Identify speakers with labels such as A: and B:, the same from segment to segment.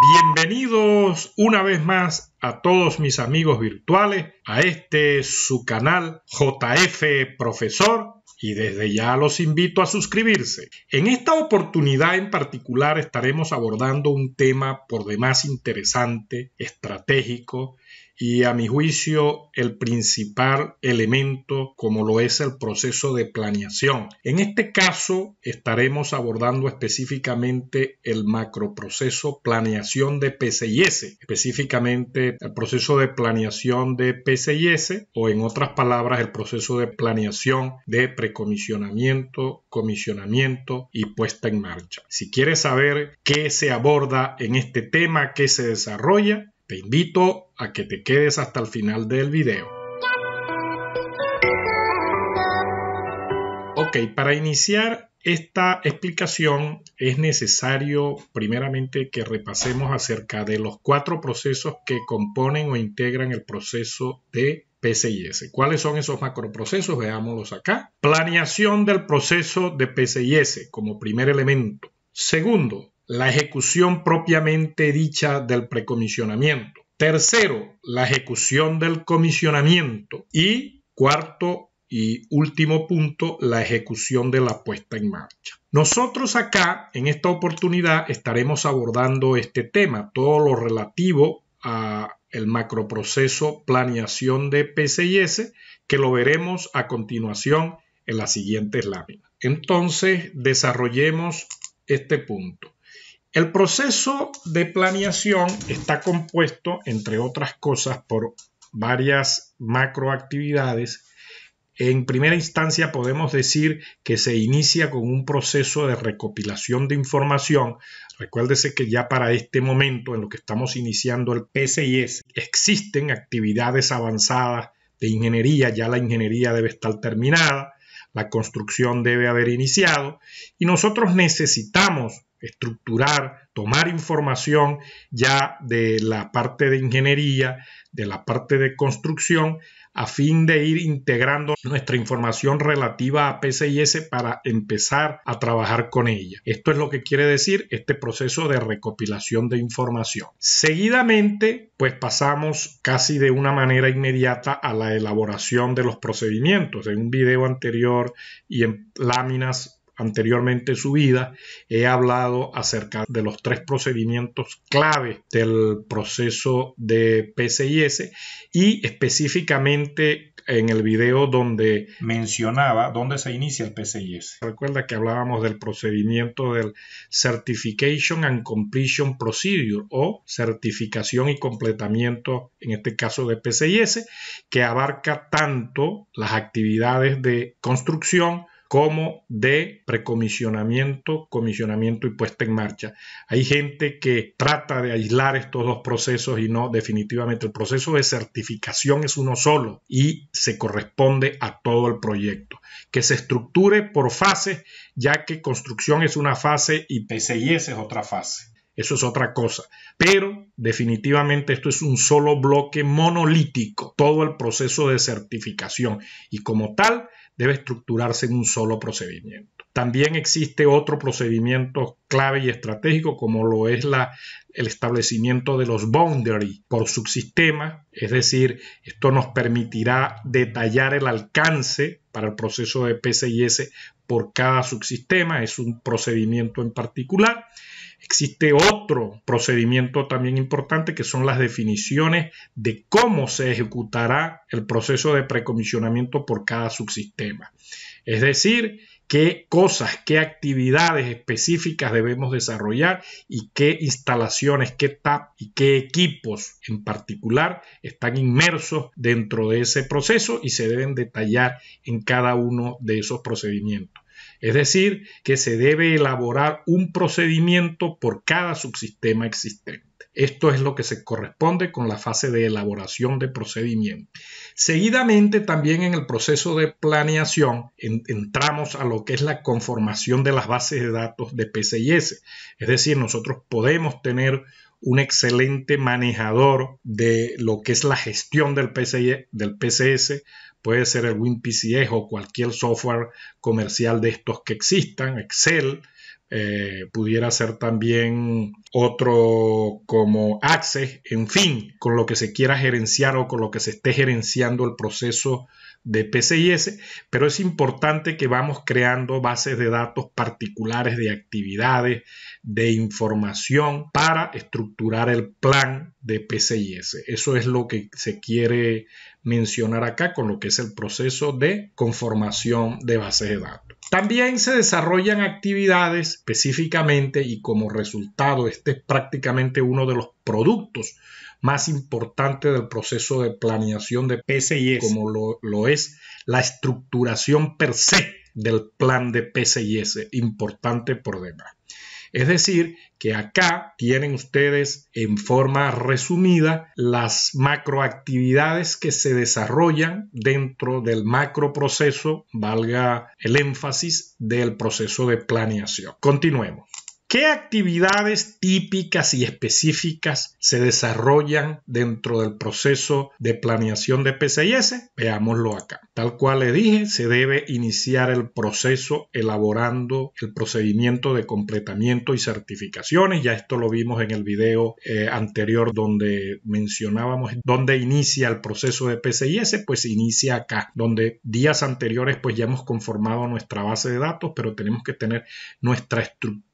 A: Bienvenidos una vez más a todos mis amigos virtuales, a este su canal JF Profesor y desde ya los invito a suscribirse. En esta oportunidad en particular estaremos abordando un tema por demás interesante, estratégico y a mi juicio el principal elemento como lo es el proceso de planeación. En este caso estaremos abordando específicamente el macroproceso planeación de PCIS, específicamente el proceso de planeación de PCIS o en otras palabras el proceso de planeación de precomisionamiento, comisionamiento y puesta en marcha. Si quieres saber qué se aborda en este tema, qué se desarrolla, te invito a que te quedes hasta el final del video. Ok, para iniciar esta explicación es necesario primeramente que repasemos acerca de los cuatro procesos que componen o integran el proceso de PCIS. ¿Cuáles son esos macroprocesos? Veámoslos acá. Planeación del proceso de PCIS como primer elemento. Segundo, la ejecución propiamente dicha del precomisionamiento. Tercero, la ejecución del comisionamiento. Y cuarto y último punto, la ejecución de la puesta en marcha. Nosotros acá, en esta oportunidad, estaremos abordando este tema, todo lo relativo a el macroproceso planeación de PCIS, que lo veremos a continuación en las siguientes láminas. Entonces, desarrollemos este punto. El proceso de planeación está compuesto, entre otras cosas, por varias macroactividades. En primera instancia podemos decir que se inicia con un proceso de recopilación de información. Recuérdese que ya para este momento, en lo que estamos iniciando el PCIS, existen actividades avanzadas de ingeniería, ya la ingeniería debe estar terminada, la construcción debe haber iniciado y nosotros necesitamos estructurar, tomar información ya de la parte de ingeniería, de la parte de construcción, a fin de ir integrando nuestra información relativa a PCIS para empezar a trabajar con ella. Esto es lo que quiere decir este proceso de recopilación de información. Seguidamente, pues pasamos casi de una manera inmediata a la elaboración de los procedimientos. En un video anterior y en láminas anteriormente su vida, he hablado acerca de los tres procedimientos clave del proceso de PCIS y específicamente en el video donde mencionaba dónde se inicia el PCIS. Recuerda que hablábamos del procedimiento del Certification and Completion Procedure o certificación y completamiento, en este caso de PCIS, que abarca tanto las actividades de construcción, como de precomisionamiento, comisionamiento y puesta en marcha. Hay gente que trata de aislar estos dos procesos y no definitivamente. El proceso de certificación es uno solo y se corresponde a todo el proyecto. Que se estructure por fases, ya que construcción es una fase y PCIS es otra fase. Eso es otra cosa. Pero definitivamente esto es un solo bloque monolítico, todo el proceso de certificación. Y como tal, debe estructurarse en un solo procedimiento. También existe otro procedimiento clave y estratégico como lo es el establecimiento de los boundaries por subsistema, es decir, esto nos permitirá detallar el alcance para el proceso de PCIS por cada subsistema, es un procedimiento en particular Existe otro procedimiento también importante que son las definiciones de cómo se ejecutará el proceso de precomisionamiento por cada subsistema. Es decir, qué cosas, qué actividades específicas debemos desarrollar y qué instalaciones, qué TAP y qué equipos en particular están inmersos dentro de ese proceso y se deben detallar en cada uno de esos procedimientos. Es decir, que se debe elaborar un procedimiento por cada subsistema existente. Esto es lo que se corresponde con la fase de elaboración de procedimiento. Seguidamente, también en el proceso de planeación, entramos a lo que es la conformación de las bases de datos de PCIS. Es decir, nosotros podemos tener un excelente manejador de lo que es la gestión del, del PCS puede ser el WinPCS o cualquier software comercial de estos que existan, Excel, eh, pudiera ser también otro como Access, en fin, con lo que se quiera gerenciar o con lo que se esté gerenciando el proceso de PCIS, pero es importante que vamos creando bases de datos particulares de actividades, de información para estructurar el plan de PCIS. Eso es lo que se quiere mencionar acá con lo que es el proceso de conformación de bases de datos. También se desarrollan actividades específicamente y como resultado este es prácticamente uno de los productos más importantes del proceso de planeación de PCIS, como lo, es la estructuración per se del plan de PCIS, importante por demás. Es decir, que acá tienen ustedes en forma resumida las macroactividades que se desarrollan dentro del macroproceso, valga el énfasis del proceso de planeación. Continuemos. ¿Qué actividades típicas y específicas se desarrollan dentro del proceso de planeación de PCIS? Veámoslo acá. Tal cual le dije, se debe iniciar el proceso elaborando el procedimiento de completamiento y certificaciones. Ya esto lo vimos en el video eh, anterior donde mencionábamos dónde inicia el proceso de PCIS, pues inicia acá, donde días anteriores pues ya hemos conformado nuestra base de datos, pero tenemos que tener nuestra estructura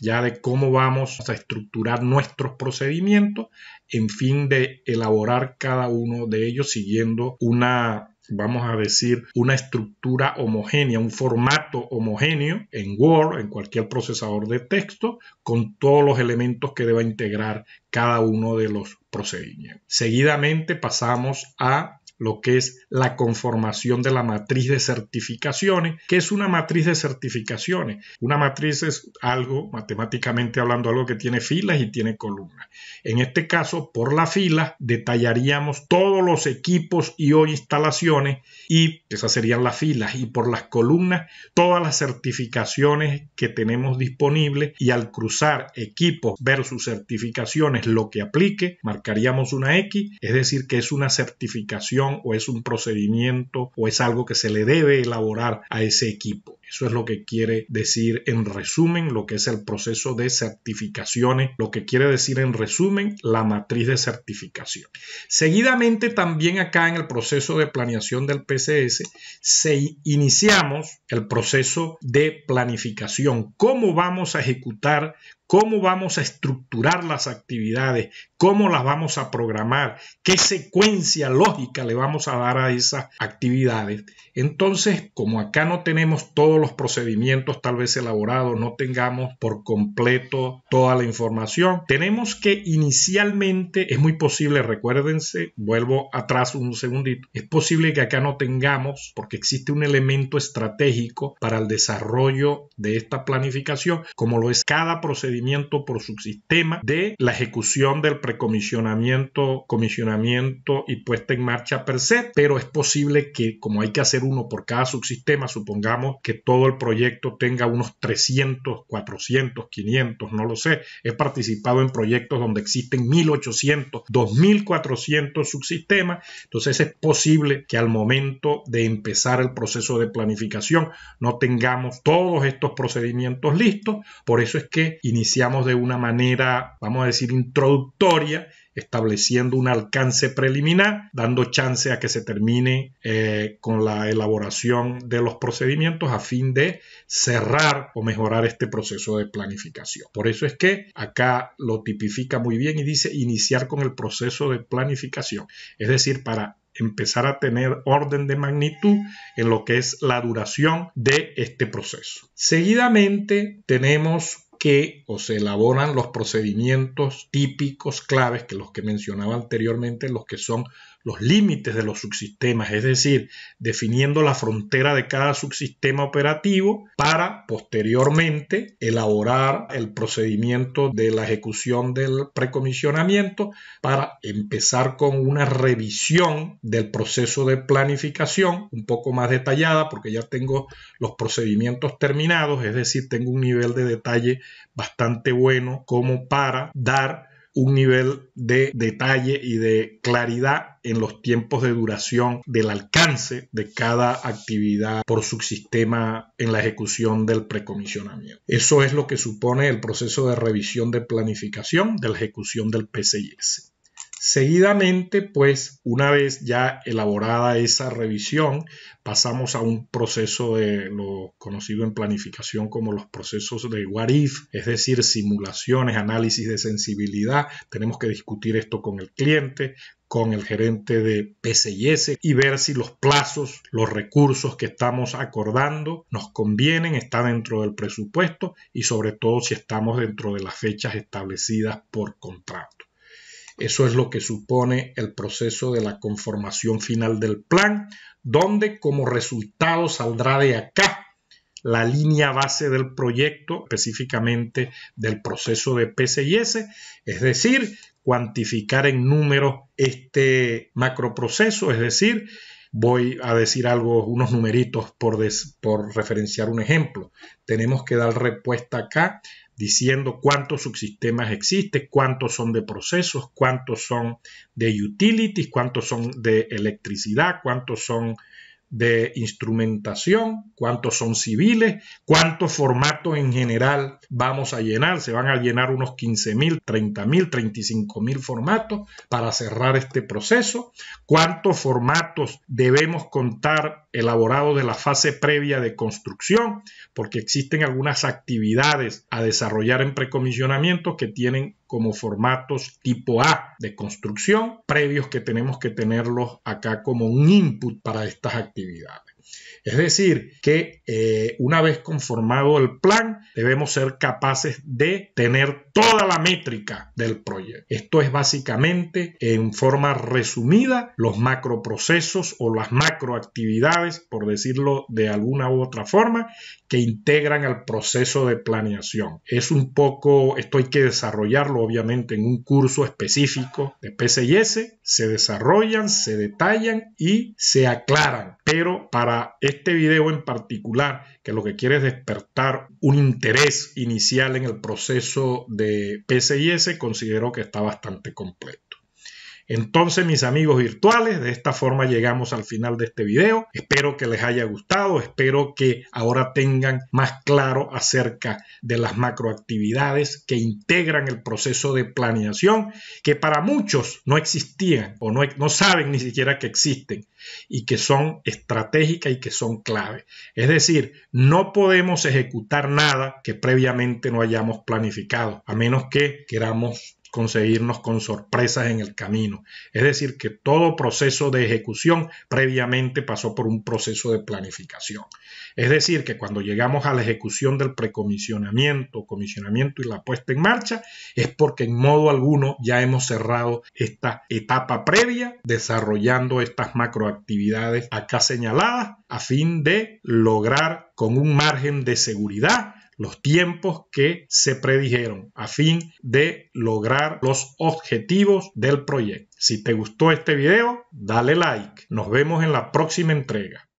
A: ya de cómo vamos a estructurar nuestros procedimientos en fin de elaborar cada uno de ellos siguiendo una vamos a decir, una estructura homogénea, un formato homogéneo en Word, en cualquier procesador de texto, con todos los elementos que deba integrar cada uno de los procedimientos. Seguidamente pasamos a lo que es la conformación de la matriz de certificaciones. que es una matriz de certificaciones? Una matriz es algo, matemáticamente hablando, algo que tiene filas y tiene columnas. En este caso, por la fila, detallaríamos todos los equipos y o instalaciones y esas serían las filas y por las columnas todas las certificaciones que tenemos disponibles y al cruzar equipos versus certificaciones, lo que aplique, marcaríamos una X, es decir, que es una certificación o es un procedimiento o es algo que se le debe elaborar a ese equipo. Eso es lo que quiere decir en resumen lo que es el proceso de certificaciones, lo que quiere decir en resumen la matriz de certificación. Seguidamente también acá en el proceso de planeación del PCS se iniciamos el proceso de planificación, cómo vamos a ejecutar, cómo vamos a estructurar las actividades, cómo las vamos a programar, qué secuencia lógica le vamos a dar a esas actividades. Entonces, como acá no tenemos todos los procedimientos tal vez elaborados, no tengamos por completo toda la información, tenemos que inicialmente, es muy posible, recuérdense, vuelvo atrás un segundito, es posible que acá no tengamos, porque existe un elemento estratégico para el desarrollo de esta planificación, como lo es cada procedimiento por subsistema de la ejecución del precomisionamiento, comisionamiento y puesta en marcha per se, pero es posible que como hay que hacer uno por cada subsistema, supongamos que todo el proyecto tenga unos 300, 400, 500, no lo sé. He participado en proyectos donde existen 1800, 2400 subsistemas, entonces es posible que al momento de empezar el proceso de planificación no tengamos todos estos procedimientos listos, por eso es que iniciamos iniciamos de una manera, vamos a decir, introductoria, estableciendo un alcance preliminar, dando chance a que se termine eh, con la elaboración de los procedimientos a fin de cerrar o mejorar este proceso de planificación. Por eso es que acá lo tipifica muy bien y dice iniciar con el proceso de planificación, es decir, para empezar a tener orden de magnitud en lo que es la duración de este proceso. Seguidamente tenemos que o se elaboran los procedimientos típicos claves que los que mencionaba anteriormente, los que son los límites de los subsistemas, es decir, definiendo la frontera de cada subsistema operativo para posteriormente elaborar el procedimiento de la ejecución del precomisionamiento para empezar con una revisión del proceso de planificación un poco más detallada porque ya tengo los procedimientos terminados, es decir, tengo un nivel de detalle bastante bueno como para dar un nivel de detalle y de claridad en los tiempos de duración del alcance de cada actividad por subsistema en la ejecución del precomisionamiento. Eso es lo que supone el proceso de revisión de planificación de la ejecución del PCIS. Seguidamente, pues, una vez ya elaborada esa revisión, pasamos a un proceso de lo conocido en planificación como los procesos de what es decir, simulaciones, análisis de sensibilidad. Tenemos que discutir esto con el cliente, con el gerente de PCIS y ver si los plazos, los recursos que estamos acordando nos convienen, está dentro del presupuesto y sobre todo si estamos dentro de las fechas establecidas por contrato. Eso es lo que supone el proceso de la conformación final del plan, donde como resultado saldrá de acá la línea base del proyecto, específicamente del proceso de PCIS, es decir, cuantificar en números este macroproceso, es decir, voy a decir algo, unos numeritos por, por referenciar un ejemplo. Tenemos que dar respuesta acá diciendo cuántos subsistemas existen, cuántos son de procesos, cuántos son de utilities, cuántos son de electricidad, cuántos son de instrumentación, cuántos son civiles, cuántos forman en general vamos a llenar. Se van a llenar unos 15 mil, 30 mil, 35 mil formatos para cerrar este proceso. ¿Cuántos formatos debemos contar elaborados de la fase previa de construcción? Porque existen algunas actividades a desarrollar en precomisionamiento que tienen como formatos tipo A de construcción previos que tenemos que tenerlos acá como un input para estas actividades. Es decir, que eh, una vez conformado el plan, debemos ser capaces de tener toda la métrica del proyecto. Esto es básicamente, en forma resumida, los macroprocesos o las macroactividades, por decirlo de alguna u otra forma, que integran al proceso de planeación. Es un poco, esto hay que desarrollarlo obviamente en un curso específico de PCIS, se desarrollan, se detallan y se aclaran, pero para este video en particular, que lo que quiere es despertar un interés inicial en el proceso de PCIS, considero que está bastante completo. Entonces, mis amigos virtuales, de esta forma llegamos al final de este video. Espero que les haya gustado, espero que ahora tengan más claro acerca de las macroactividades que integran el proceso de planeación, que para muchos no existían o no, saben ni siquiera que existen y que son estratégicas y que son clave. Es decir, no podemos ejecutar nada que previamente no hayamos planificado, a menos que queramos conseguirnos con sorpresas en el camino. Es decir, que todo proceso de ejecución previamente pasó por un proceso de planificación. Es decir, que cuando llegamos a la ejecución del precomisionamiento, comisionamiento y la puesta en marcha, es porque en modo alguno ya hemos cerrado esta etapa previa desarrollando estas macroactividades acá señaladas a fin de lograr con un margen de seguridad los tiempos que se predijeron a fin de lograr los objetivos del proyecto. Si te gustó este video, dale like. Nos vemos en la próxima entrega.